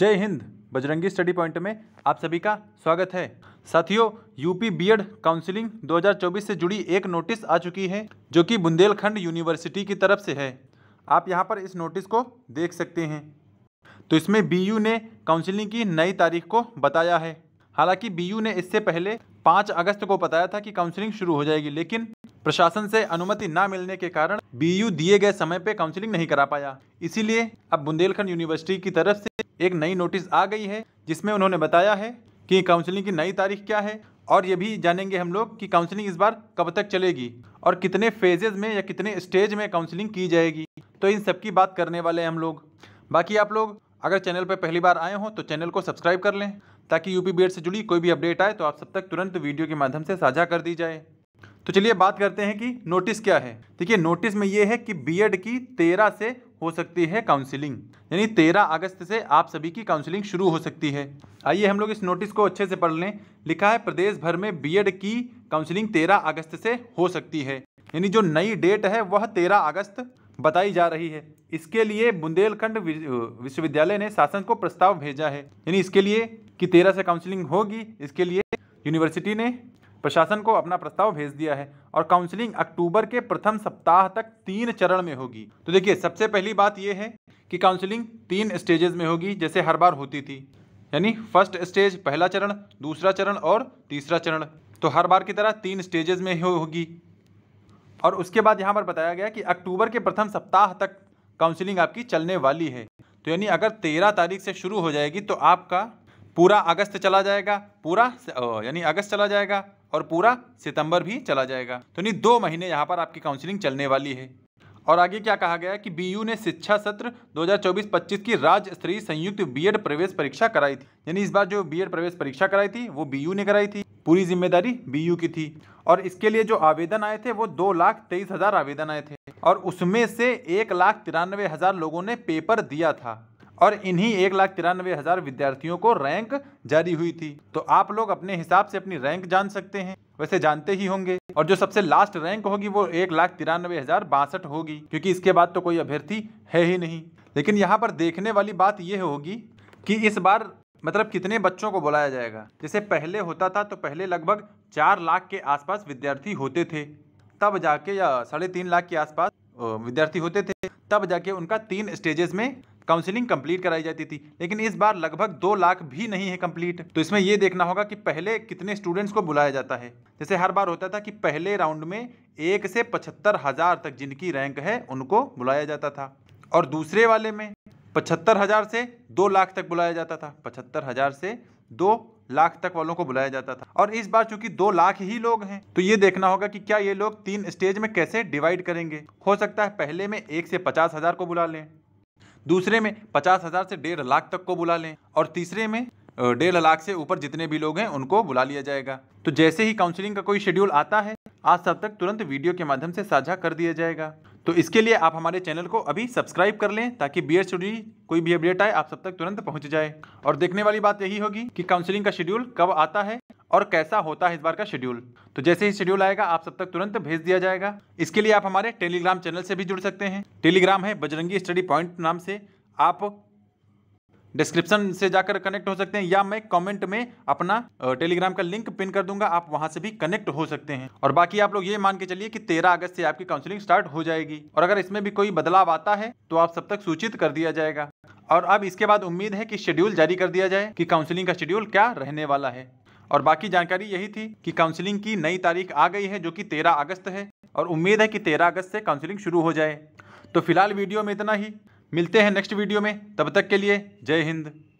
जय Hind Bajrangi study point में आप सभी का स्वागत है साथियों यूपी बीएड काउंसलिंग 2024 से जुड़ी एक नोटिस आ चुकी है जो कि बुंदेलखंड यूनिवर्सिटी की तरफ से है आप यहां पर इस नोटिस को देख सकते हैं तो इसमें बीयू ने काउंसलिंग की नई तारीख को बताया है हालांकि बीयू ने इससे पहले 5 अगस्त को बताया था कि काउंसलिंग शुरू हो जाएगी लेकिन प्रशासन से अनुमति न मिलने के कारण बीयू दिए गए समय पर काउंसलिंग नहीं करा पाया इसीलिए अब बुंदेलखंड यूनिवर्सिटी की तरफ से एक नई नोटिस आ गई है जिसमें उन्होंने बताया है कि काउंसलिंग की नई तारीख क्या है और ये भी जानेंगे हम लोग कि काउंसलिंग इस बार कब तक चलेगी और कितने फेजेज में या कितने स्टेज में काउंसलिंग की जाएगी तो इन सब की बात करने वाले हैं हम लोग बाकी आप लोग अगर चैनल पर पहली बार आए हों तो चैनल को सब्सक्राइब कर लें ताकि यूपी बी से जुड़ी कोई भी अपडेट आए तो आप सब तक तुरंत वीडियो के माध्यम से साझा कर दी जाए तो चलिए बात करते हैं कि नोटिस क्या है देखिए नोटिस में ये है कि बीएड की तेरह से हो सकती है काउंसलिंग यानी तेरह अगस्त से आप सभी की काउंसलिंग शुरू हो सकती है आइए हम लोग इस नोटिस को अच्छे से पढ़ लें लिखा है प्रदेश भर में बीएड की काउंसलिंग तेरह अगस्त से हो सकती है यानी जो नई डेट है वह तेरह अगस्त बताई जा रही है इसके लिए बुंदेलखंड विश्वविद्यालय ने शासन को प्रस्ताव भेजा है यानी इसके लिए कि तेरह से काउंसलिंग होगी इसके लिए यूनिवर्सिटी ने प्रशासन को अपना प्रस्ताव भेज दिया है और काउंसलिंग अक्टूबर के प्रथम सप्ताह तक तीन चरण में होगी तो देखिए सबसे पहली बात यह है कि काउंसलिंग तीन स्टेजेस में होगी जैसे हर बार होती थी यानी फर्स्ट स्टेज पहला चरण दूसरा चरण और तीसरा चरण तो हर बार की तरह तीन स्टेजेस में ही होगी और उसके बाद यहाँ पर बताया गया कि अक्टूबर के प्रथम सप्ताह तक काउंसलिंग आपकी चलने वाली है तो यानी अगर तेरह तारीख से शुरू हो जाएगी तो आपका पूरा अगस्त चला जाएगा पूरा यानी अगस्त चला जाएगा और पूरा सितंबर भी चला जाएगा तो यानी दो महीने यहाँ पर आपकी काउंसलिंग चलने वाली है और आगे क्या कहा गया है कि बीयू ने शिक्षा सत्र 2024-25 की राज्य स्तरीय संयुक्त बीएड प्रवेश परीक्षा कराई थी यानी इस बार जो बीएड प्रवेश परीक्षा कराई थी वो बीयू ने कराई थी पूरी जिम्मेदारी बीयू की थी और इसके लिए जो आवेदन आए थे वो दो लाख तेईस हज़ार आवेदन आए थे और उसमें से एक लाख तिरानवे हज़ार लोगों ने पेपर दिया था और इन्हीं एक लाख तिरानवे हज़ार विद्यार्थियों को रैंक जारी हुई थी तो आप लोग अपने हिसाब से अपनी रैंक जान सकते हैं वैसे जानते ही होंगे और जो सबसे लास्ट रैंक होगी वो एक लाख तिरानवे हज़ार बासठ होगी क्योंकि इसके बाद तो कोई अभ्यर्थी है ही नहीं लेकिन यहाँ पर देखने वाली बात यह होगी कि इस बार मतलब कितने बच्चों को बुलाया जाएगा जैसे पहले होता था तो पहले लगभग चार लाख के आसपास विद्यार्थी होते थे तब जाके या साढ़े तीन लाख के आसपास विद्यार्थी होते थे तब जाके उनका तीन स्टेजेस में काउंसिलिंग कंप्लीट कराई जाती थी लेकिन इस बार लगभग दो लाख भी नहीं है कंप्लीट तो इसमें यह देखना होगा कि पहले कितने स्टूडेंट्स को बुलाया जाता है जैसे हर बार होता था कि पहले राउंड में एक से पचहत्तर हज़ार तक जिनकी रैंक है उनको बुलाया जाता था और दूसरे वाले में पचहत्तर हज़ार से दो लाख तक बुलाया जाता था पचहत्तर हज़ार से दो लाख तक वालों को बुलाया जाता था और इस बार चूंकि दो लाख ही लोग हैं तो ये देखना होगा कि क्या ये लोग तीन स्टेज में कैसे डिवाइड करेंगे हो सकता है पहले में एक से पचास हज़ार को बुला लें दूसरे में पचास हज़ार से डेढ़ लाख तक को बुला लें और तीसरे में डेढ़ लाख से ऊपर जितने भी लोग हैं उनको बुला लिया जाएगा तो जैसे ही काउंसलिंग का कोई शेड्यूल आता है आज सब तक तुरंत वीडियो के माध्यम से साझा कर दिया जाएगा तो इसके लिए आप हमारे चैनल को अभी सब्सक्राइब कर लें ताकि बी एस कोई भी अपडेट आए आप सब तक तुरंत पहुंच जाए और देखने वाली बात यही होगी कि काउंसलिंग का शेड्यूल कब आता है और कैसा होता है इस बार का शेड्यूल तो जैसे ही शेड्यूल आएगा आप सब तक तुरंत भेज दिया जाएगा इसके लिए आप हमारे टेलीग्राम चैनल से भी जुड़ सकते हैं टेलीग्राम है बजरंगी स्टडी पॉइंट नाम से आप डिस्क्रिप्शन से जाकर कनेक्ट हो सकते हैं या मैं कमेंट में अपना टेलीग्राम का लिंक पिन कर दूंगा आप वहां से भी कनेक्ट हो सकते हैं और बाकी आप लोग ये मान के चलिए कि 13 अगस्त से आपकी काउंसलिंग स्टार्ट हो जाएगी और अगर इसमें भी कोई बदलाव आता है तो आप सब तक सूचित कर दिया जाएगा और अब इसके बाद उम्मीद है कि शेड्यूल जारी कर दिया जाए कि काउंसलिंग का शेड्यूल क्या रहने वाला है और बाकी जानकारी यही थी कि काउंसलिंग की नई तारीख आ गई है जो कि तेरह अगस्त है और उम्मीद है कि तेरह अगस्त से काउंसलिंग शुरू हो जाए तो फिलहाल वीडियो में इतना ही मिलते हैं नेक्स्ट वीडियो में तब तक के लिए जय हिंद